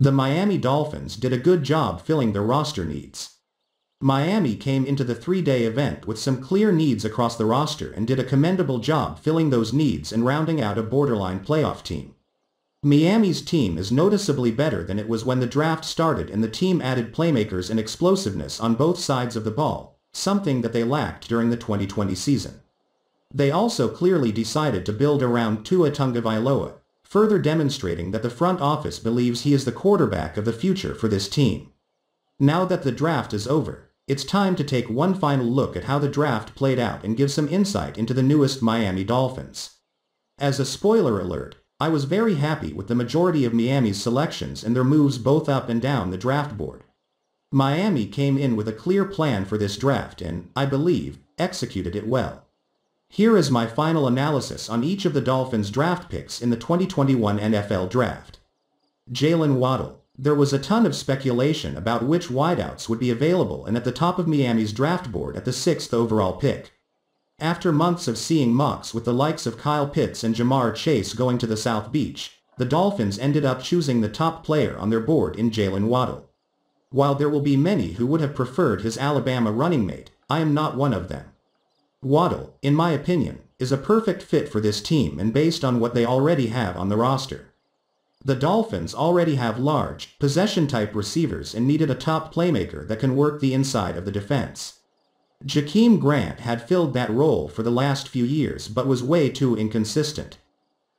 The Miami Dolphins did a good job filling their roster needs. Miami came into the three-day event with some clear needs across the roster and did a commendable job filling those needs and rounding out a borderline playoff team. Miami's team is noticeably better than it was when the draft started and the team added playmakers and explosiveness on both sides of the ball, something that they lacked during the 2020 season. They also clearly decided to build around Tua Tungavailoa, further demonstrating that the front office believes he is the quarterback of the future for this team. Now that the draft is over, it's time to take one final look at how the draft played out and give some insight into the newest Miami Dolphins. As a spoiler alert, I was very happy with the majority of Miami's selections and their moves both up and down the draft board. Miami came in with a clear plan for this draft and, I believe, executed it well. Here is my final analysis on each of the Dolphins draft picks in the 2021 NFL Draft. Jalen Waddle. There was a ton of speculation about which wideouts would be available and at the top of Miami's draft board at the 6th overall pick. After months of seeing mocks with the likes of Kyle Pitts and Jamar Chase going to the South Beach, the Dolphins ended up choosing the top player on their board in Jalen Waddle. While there will be many who would have preferred his Alabama running mate, I am not one of them. Waddle, in my opinion, is a perfect fit for this team and based on what they already have on the roster. The Dolphins already have large, possession-type receivers and needed a top playmaker that can work the inside of the defense. Jakeem Grant had filled that role for the last few years but was way too inconsistent.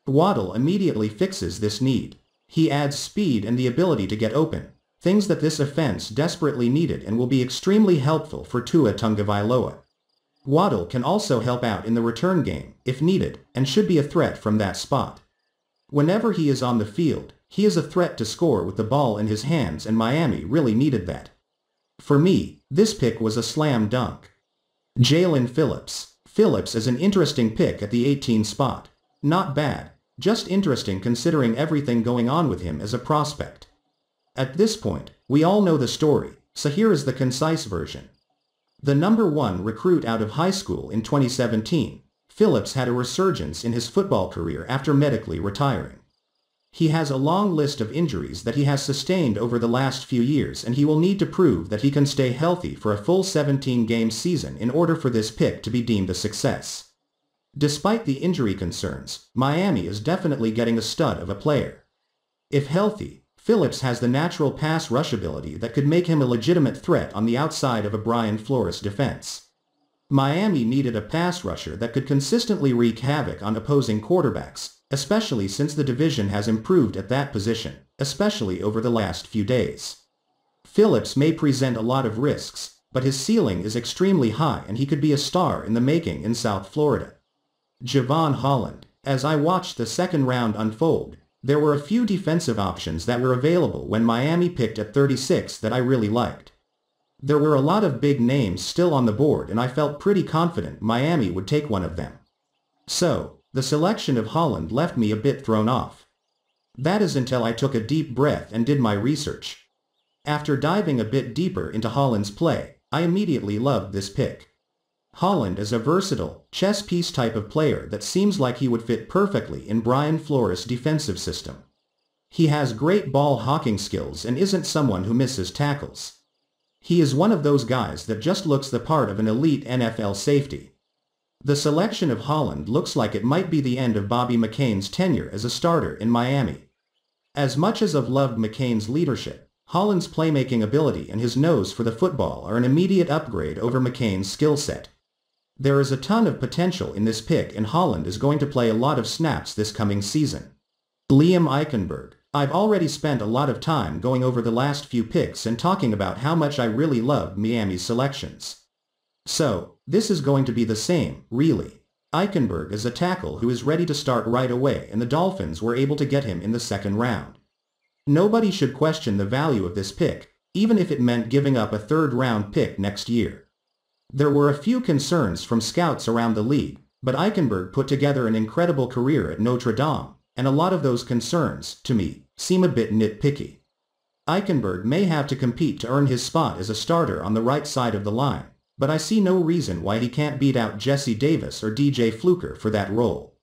Waddle immediately fixes this need. He adds speed and the ability to get open, things that this offense desperately needed and will be extremely helpful for Tua Tungavailoa. Waddle can also help out in the return game, if needed, and should be a threat from that spot. Whenever he is on the field, he is a threat to score with the ball in his hands and Miami really needed that. For me, this pick was a slam dunk. Jalen Phillips. Phillips is an interesting pick at the 18 spot. Not bad, just interesting considering everything going on with him as a prospect. At this point, we all know the story, so here is the concise version. The number one recruit out of high school in 2017, Phillips had a resurgence in his football career after medically retiring. He has a long list of injuries that he has sustained over the last few years and he will need to prove that he can stay healthy for a full 17-game season in order for this pick to be deemed a success. Despite the injury concerns, Miami is definitely getting a stud of a player. If healthy, Phillips has the natural pass rush ability that could make him a legitimate threat on the outside of a Brian Flores defense. Miami needed a pass rusher that could consistently wreak havoc on opposing quarterbacks, especially since the division has improved at that position, especially over the last few days. Phillips may present a lot of risks, but his ceiling is extremely high and he could be a star in the making in South Florida. Javon Holland, as I watched the second round unfold, there were a few defensive options that were available when Miami picked at 36 that I really liked. There were a lot of big names still on the board and I felt pretty confident Miami would take one of them. So, the selection of Holland left me a bit thrown off. That is until I took a deep breath and did my research. After diving a bit deeper into Holland's play, I immediately loved this pick. Holland is a versatile, chess piece type of player that seems like he would fit perfectly in Brian Flores' defensive system. He has great ball hawking skills and isn't someone who misses tackles. He is one of those guys that just looks the part of an elite NFL safety. The selection of Holland looks like it might be the end of Bobby McCain's tenure as a starter in Miami. As much as I've loved McCain's leadership, Holland's playmaking ability and his nose for the football are an immediate upgrade over McCain's skill set. There is a ton of potential in this pick and Holland is going to play a lot of snaps this coming season. Liam Eichenberg. I've already spent a lot of time going over the last few picks and talking about how much I really love Miami's selections. So, this is going to be the same, really. Eichenberg is a tackle who is ready to start right away and the Dolphins were able to get him in the second round. Nobody should question the value of this pick, even if it meant giving up a third-round pick next year. There were a few concerns from scouts around the league, but Eichenberg put together an incredible career at Notre Dame, and a lot of those concerns, to me, seem a bit nitpicky. Eichenberg may have to compete to earn his spot as a starter on the right side of the line, but I see no reason why he can't beat out Jesse Davis or DJ Fluker for that role.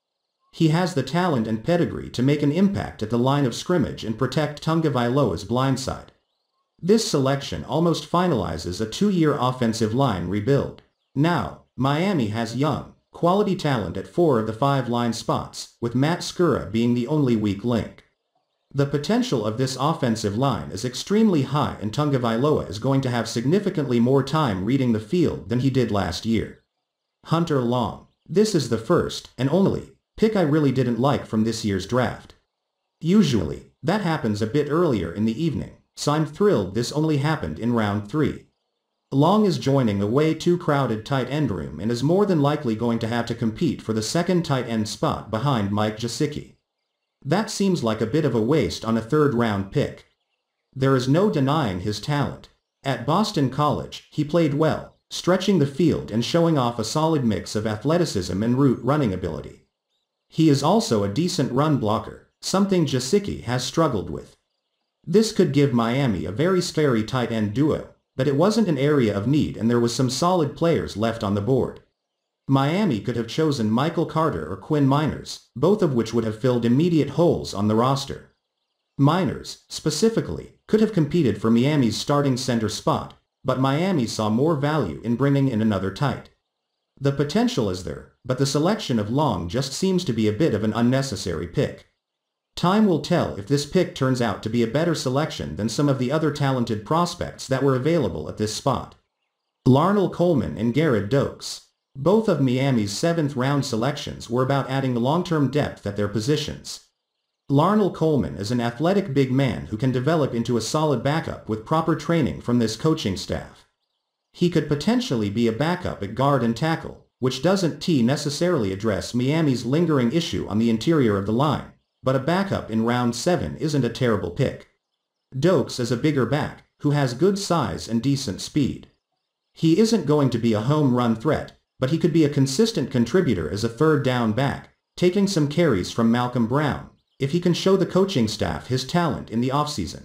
He has the talent and pedigree to make an impact at the line of scrimmage and protect Tunga Vailoa's blindside. This selection almost finalizes a two-year offensive line rebuild. Now, Miami has young, quality talent at four of the five line spots, with Matt Skura being the only weak link. The potential of this offensive line is extremely high and Tungavailoa is going to have significantly more time reading the field than he did last year. Hunter Long. This is the first, and only, pick I really didn't like from this year's draft. Usually, that happens a bit earlier in the evening, so I'm thrilled this only happened in round 3. Long is joining the way too crowded tight end room and is more than likely going to have to compete for the second tight end spot behind Mike Jasicki. That seems like a bit of a waste on a third round pick. There is no denying his talent. At Boston College, he played well, stretching the field and showing off a solid mix of athleticism and route running ability. He is also a decent run blocker, something Jasicki has struggled with. This could give Miami a very scary tight end duo, but it wasn't an area of need and there was some solid players left on the board. Miami could have chosen Michael Carter or Quinn Miners, both of which would have filled immediate holes on the roster. Miners, specifically, could have competed for Miami's starting center spot, but Miami saw more value in bringing in another tight. The potential is there, but the selection of Long just seems to be a bit of an unnecessary pick. Time will tell if this pick turns out to be a better selection than some of the other talented prospects that were available at this spot. Larnell Coleman and Garrett Dokes. Both of Miami's seventh-round selections were about adding long-term depth at their positions. Larnell Coleman is an athletic big man who can develop into a solid backup with proper training from this coaching staff. He could potentially be a backup at guard and tackle, which doesn't t necessarily address Miami's lingering issue on the interior of the line but a backup in round 7 isn't a terrible pick. Dokes is a bigger back, who has good size and decent speed. He isn't going to be a home run threat, but he could be a consistent contributor as a third down back, taking some carries from Malcolm Brown, if he can show the coaching staff his talent in the offseason.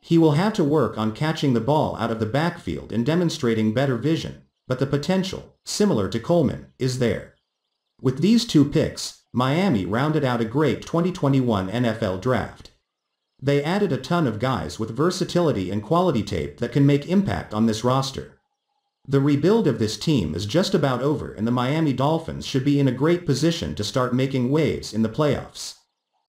He will have to work on catching the ball out of the backfield and demonstrating better vision, but the potential, similar to Coleman, is there. With these two picks, Miami rounded out a great 2021 NFL draft. They added a ton of guys with versatility and quality tape that can make impact on this roster. The rebuild of this team is just about over and the Miami Dolphins should be in a great position to start making waves in the playoffs.